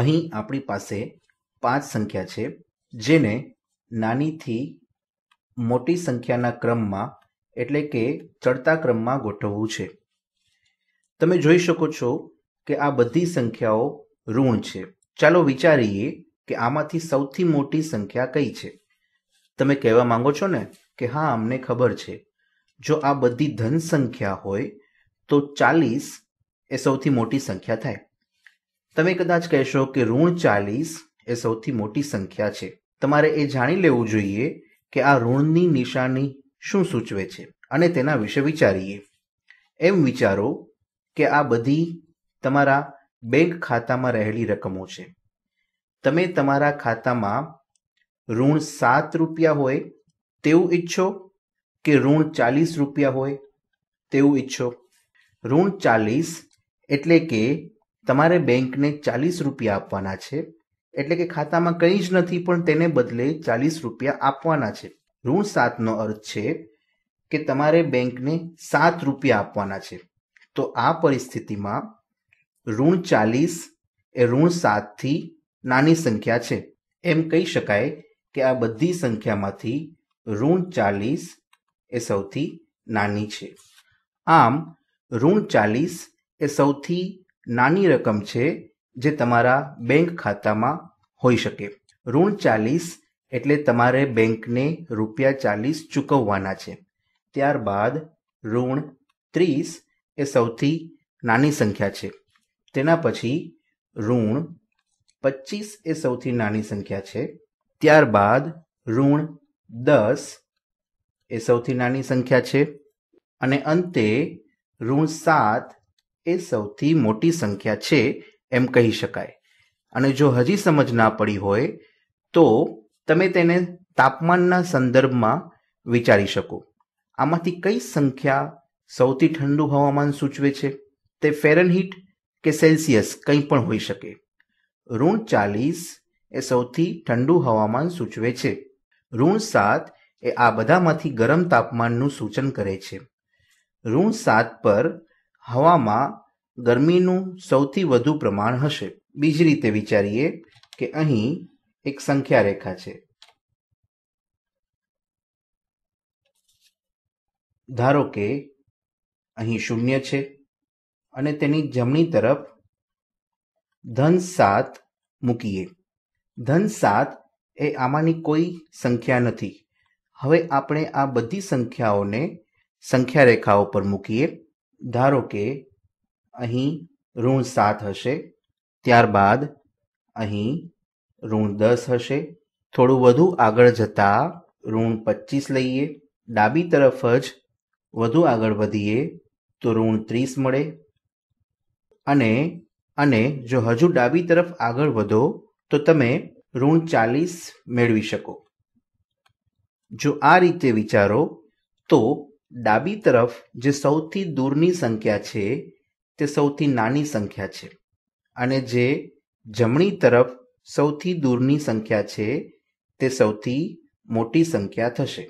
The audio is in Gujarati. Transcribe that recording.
અહીં આપણી પાસે પાંચ સંખ્યા છે જેને નાનીથી મોટી સંખ્યાના ક્રમમાં એટલે કે ચડતા ક્રમમાં ગોઠવવું છે તમે જોઈ શકો છો કે આ બધી સંખ્યાઓ ઋણ છે ચાલો વિચારીએ કે આમાંથી સૌથી મોટી સંખ્યા કઈ છે તમે કહેવા માંગો છો ને કે હા અમને ખબર છે જો આ બધી ધન સંખ્યા હોય તો ચાલીસ એ સૌથી મોટી સંખ્યા થાય તમે કદાચ કહેશો કે ઋણ ચાલીસ એ સૌથી મોટી સંખ્યા છે તમારે એ જાણી લેવું જોઈએ કે આ ઋણની નિશાની શું સૂચવે છે અને તેના વિશે વિચારીએ એમ વિચારો કે આ બધી તમારા બેંક ખાતામાં રહેલી રકમો છે તમે તમારા ખાતામાં ઋણ સાત રૂપિયા હોય તેવું ઈચ્છો કે ઋણ ચાલીસ રૂપિયા હોય તેવું ઈચ્છો ઋણ ચાલીસ એટલે કે તમારે બેંકને ચાલીસ રૂપિયા આપવાના છે એટલે કે ખાતામાં કંઈ જ નથી પણ તેને બદલે ચાલીસ રૂપિયા આપવાના છે ઋણ સાતનો અર્થ છે કે તમારે બેંકને સાત રૂપિયા આપવાના છે તો આ પરિસ્થિતિમાં ઋણ ચાલીસ એ ઋણ સાતથી નાની સંખ્યા છે એમ કહી શકાય કે આ બધી સંખ્યામાંથી ઋણ ચાલીસ એ સૌથી નાની છે આમ ઋણ ચાલીસ એ સૌથી નાની રકમ છે જે તમારા બેંક ખાતામાં હોઈ શકે ઋણ ચાલીસ એટલે તમારે બેંકને રૂપિયા ચાલીસ ચૂકવવાના છે ત્યારબાદ ઋણ ત્રીસ એ સૌથી નાની સંખ્યા છે તેના પછી ઋણ પચીસ એ સૌથી નાની સંખ્યા છે ત્યારબાદ ઋણ દસ એ સૌથી નાની સંખ્યા છે અને અંતે ઋણ સાત એ સૌથી મોટી સંખ્યા છે એમ કહી શકાય અને જો હજી સમજ ના પડી હોય તો તમે તેને તાપમાનના સંદર્ભમાં વિચારી શકો આમાંથી કઈ સંખ્યા સૌથી ઠંડુ હવામાન સૂચવે છે તે ફેરનહીટ કે સેલ્સિયસ કંઈ પણ હોઈ શકે ઋણ ચાલીસ એ સૌથી ઠંડુ હવામાન સૂચવે છે ઋણ સાત એ આ બધામાંથી ગરમ તાપમાનનું સૂચન કરે છે ઋણ સાત પર હવામાં ગરમીનું સૌથી વધુ પ્રમાણ હશે બીજી રીતે વિચારીએ કે અહીં એક સંખ્યા રેખા છે ધારો કે અહીં શૂન્ય છે અને તેની જમણી તરફ ધન સાત મૂકીએ ધન સાત એ આમાંની કોઈ સંખ્યા નથી હવે આપણે આ બધી સંખ્યાઓને સંખ્યા રેખાઓ પર મૂકીએ ધારો કે અહીં ઋણ સાત હશે ત્યારબાદ અહીં ઋણ દસ હશે થોડું વધુ આગળ જતાં ઋણ પચીસ લઈએ ડાબી તરફ જ વધુ આગળ વધીએ તો ઋણ ત્રીસ મળે અને અને જો હજુ ડાબી તરફ આગળ વધો તો તમે ઋણ ચાલીસ મેળવી શકો જો આ રીતે વિચારો તો ડાબી તરફ જે સૌથી દૂરની સંખ્યા છે તે સૌથી નાની સંખ્યા છે અને જે જમણી તરફ સૌથી દૂરની સંખ્યા છે તે સૌથી મોટી સંખ્યા થશે